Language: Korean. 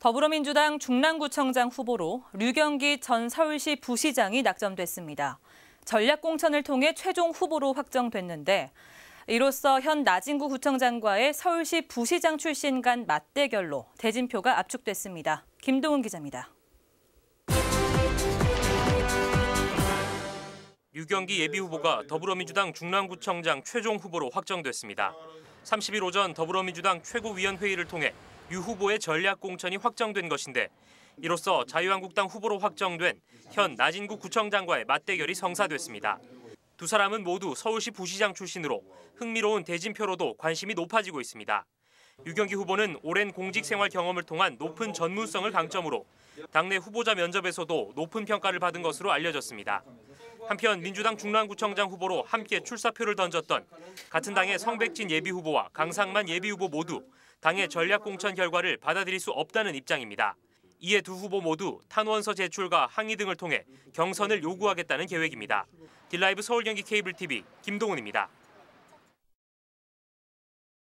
더불어민주당 중랑구청장 후보로 류경기 전 서울시 부시장이 낙점됐습니다. 전략공천을 통해 최종 후보로 확정됐는데 이로써 현 나진구 구청장과의 서울시 부시장 출신 간 맞대결로 대진표가 압축됐습니다. 김동훈 기자입니다. 유경기 예비후보가 더불어민주당 중랑구청장 최종 후보로 확정됐습니다. 30일 오전 더불어민주당 최고위원회의를 통해 유 후보의 전략 공천이 확정된 것인데 이로써 자유한국당 후보로 확정된 현 나진구 구청장과의 맞대결이 성사됐습니다. 두 사람은 모두 서울시 부시장 출신으로 흥미로운 대진표로도 관심이 높아지고 있습니다. 유경기 후보는 오랜 공직 생활 경험을 통한 높은 전문성을 강점으로 당내 후보자 면접에서도 높은 평가를 받은 것으로 알려졌습니다. 한편 민주당 중랑구청장 후보로 함께 출사표를 던졌던 같은 당의 성백진 예비후보와 강상만 예비후보 모두 당의 전략 공천 결과를 받아들일 수 없다는 입장입니다. 이에 두 후보 모두 탄원서 제출과 항의 등을 통해 경선을 요구하겠다는 계획입니다. 딜라이브 서울 경기 케이블 TV 김동훈입니다.